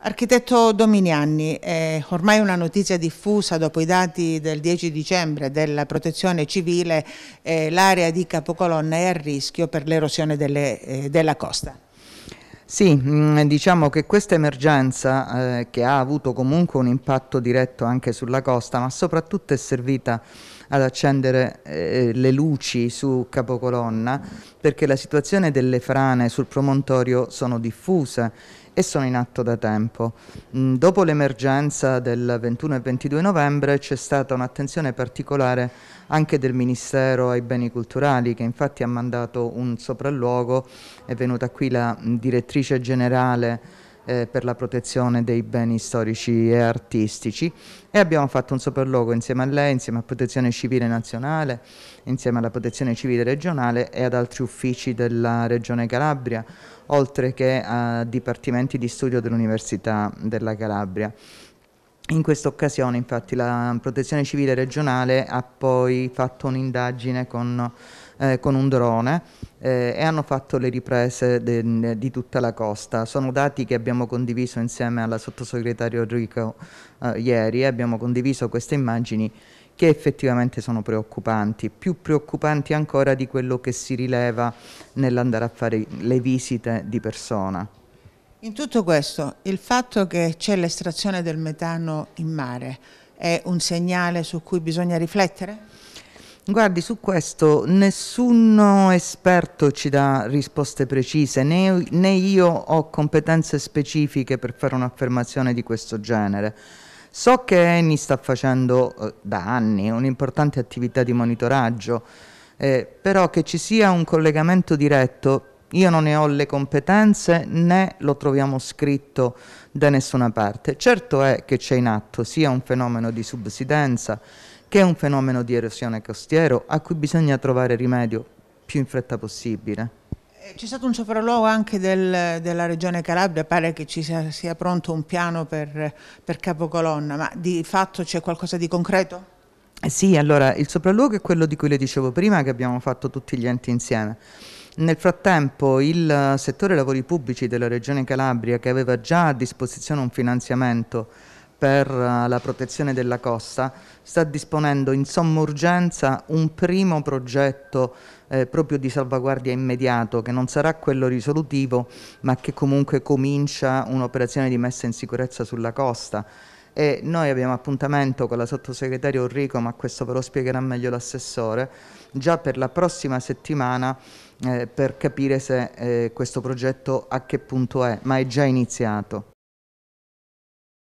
Architetto Dominianni, è ormai una notizia diffusa dopo i dati del 10 dicembre della protezione civile, eh, l'area di Capocolonna è a rischio per l'erosione eh, della costa. Sì, mm, diciamo che questa emergenza eh, che ha avuto comunque un impatto diretto anche sulla costa, ma soprattutto è servita ad accendere eh, le luci su capocolonna perché la situazione delle frane sul promontorio sono diffuse e sono in atto da tempo. Mm, dopo l'emergenza del 21 e 22 novembre c'è stata un'attenzione particolare anche del Ministero ai beni culturali che infatti ha mandato un sopralluogo, è venuta qui la mm, direttrice generale eh, per la protezione dei beni storici e artistici e abbiamo fatto un sopralluogo insieme a lei, insieme a Protezione Civile Nazionale, insieme alla Protezione Civile Regionale e ad altri uffici della Regione Calabria, oltre che a dipartimenti di studio dell'Università della Calabria. In questa occasione infatti la protezione civile regionale ha poi fatto un'indagine con, eh, con, un drone eh, e hanno fatto le riprese de, di tutta la costa. Sono dati che abbiamo condiviso insieme alla sottosegretario Rico eh, ieri e abbiamo condiviso queste immagini che effettivamente sono preoccupanti, più preoccupanti ancora di quello che si rileva nell'andare a fare le visite di persona. In tutto questo, il fatto che c'è l'estrazione del metano in mare è un segnale su cui bisogna riflettere? Guardi, su questo nessuno esperto ci dà risposte precise, né, né io ho competenze specifiche per fare un'affermazione di questo genere. So che Eni sta facendo eh, da anni un'importante attività di monitoraggio, eh, però che ci sia un collegamento diretto io non ne ho le competenze né lo troviamo scritto da nessuna parte. Certo è che c'è in atto sia un fenomeno di subsidenza che un fenomeno di erosione costiero a cui bisogna trovare rimedio più in fretta possibile. Eh, c'è stato un sopralluogo anche del, della regione Calabria, pare che ci sia, sia pronto un piano per, per capocolonna, ma di fatto c'è qualcosa di concreto? Eh sì, allora il sopralluogo è quello di cui le dicevo prima che abbiamo fatto tutti gli enti insieme. Nel frattempo il eh, settore lavori pubblici della Regione Calabria, che aveva già a disposizione un finanziamento per eh, la protezione della costa, sta disponendo in somma urgenza un primo progetto eh, proprio di salvaguardia immediato, che non sarà quello risolutivo, ma che comunque comincia un'operazione di messa in sicurezza sulla costa e noi abbiamo appuntamento con la sottosegretaria Urrico, ma questo ve lo spiegherà meglio l'assessore, già per la prossima settimana eh, per capire se eh, questo progetto a che punto è, ma è già iniziato.